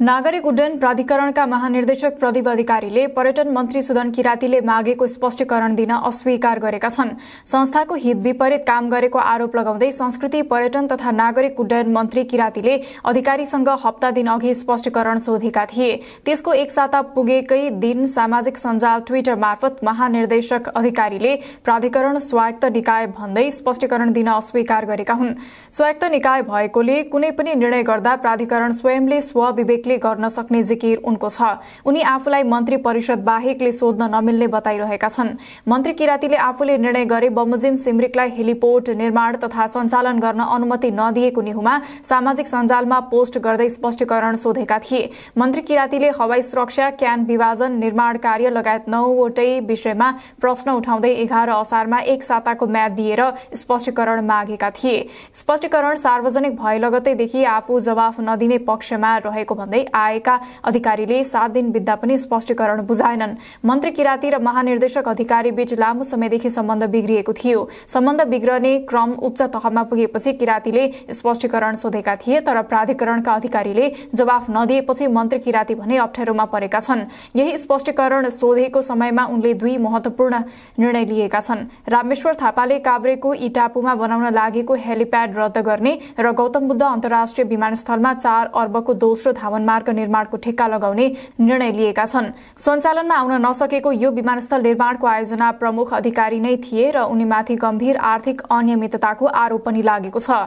नागरिक उड्डयन प्राधिकरणका महानिर्देशक प्रदीप अधिकारीले पर्यटन मन्त्री सुदन किरातीले मागेको स्पष्टीकरण दिन अस्वीकार गरेका छन् संस्थाको हित विपरीत काम गरेको आरोप लगाउँदै संस्कृति पर्यटन तथा नागरिक उड्डयन मन्त्री किरातीले अधिकारीसँग हप्ता दिन अघि स्पष्टीकरण सोधेका थिए त्यसको एक साता पुगेकै दिन सामाजिक सञ्जाल ट्वीटर मार्फत महानिर्देशक अधिकारीले प्राधिकरण स्वायत्त निकाय भन्दै स्पष्टीकरण दिन अस्वीकार गरेका हुन् स्वायत्त निकाय भएकोले कुनै पनि निर्णय गर्दा प्राधिकरण स्वयंले स्वविवेक नागरिकले गर्न सक्ने जिकिर उनको छ उनी आफूलाई मन्त्री परिषद बाहेकले सोध्न नमिल्ने बताइरहेका छन् मन्त्री किरातीले आफूले निर्णय गरे बमोजिम सिमरिकलाई हेलिपोर्ट निर्माण तथा सञ्चालन गर्न अनुमति नदिएको निहुमा सामाजिक सञ्जालमा पोस्ट गर्दै स्पष्टीकरण सोधेका थिए मन्त्री किरातीले हवाई सुरक्षा क्यान विभाजन निर्माण कार्य लगायत नौवटै विषयमा प्रश्न उठाउँदै एघार असारमा एक साताको म्याद दिएर स्पष्टीकरण मागेका थिए स्पष्टीकरण सार्वजनिक भए लगतैदेखि आफू जवाफ नदिने पक्षमा रहेको भन्दै भन्दै आएका अधिकारीले सात दिन बित्दा पनि स्पष्टीकरण बुझाएनन् मन्त्री किराती र महानिर्देशक अधिकारी बीच लामो समयदेखि सम्बन्ध बिग्रिएको थियो सम्बन्ध बिग्रने क्रम उच्च तहमा पुगेपछि किरातीले स्पष्टीकरण सोधेका थिए तर प्राधिकरणका अधिकारीले जवाफ नदिएपछि मन्त्री किराती भने अप्ठ्यारोमा परेका छन् यही स्पष्टीकरण सोधेको समयमा उनले दुई महत्वपूर्ण निर्णय लिएका छन् रामेश्वर थापाले काभ्रेको इटापुमा बनाउन लागेको हेलिप्याड रद्द गर्ने र गौतम बुद्ध अन्तर्राष्ट्रिय विमानस्थलमा चार अर्बको दोस्रो धावन मार्ग निर्माणको ठेक्का लगाउने निर्णय लिएका छन् सञ्चालनमा आउन नसकेको यो विमानस्थल निर्माणको आयोजना प्रमुख अधिकारी नै थिए र उनीमाथि गम्भीर आर्थिक अनियमितताको आरोप पनि लागेको छ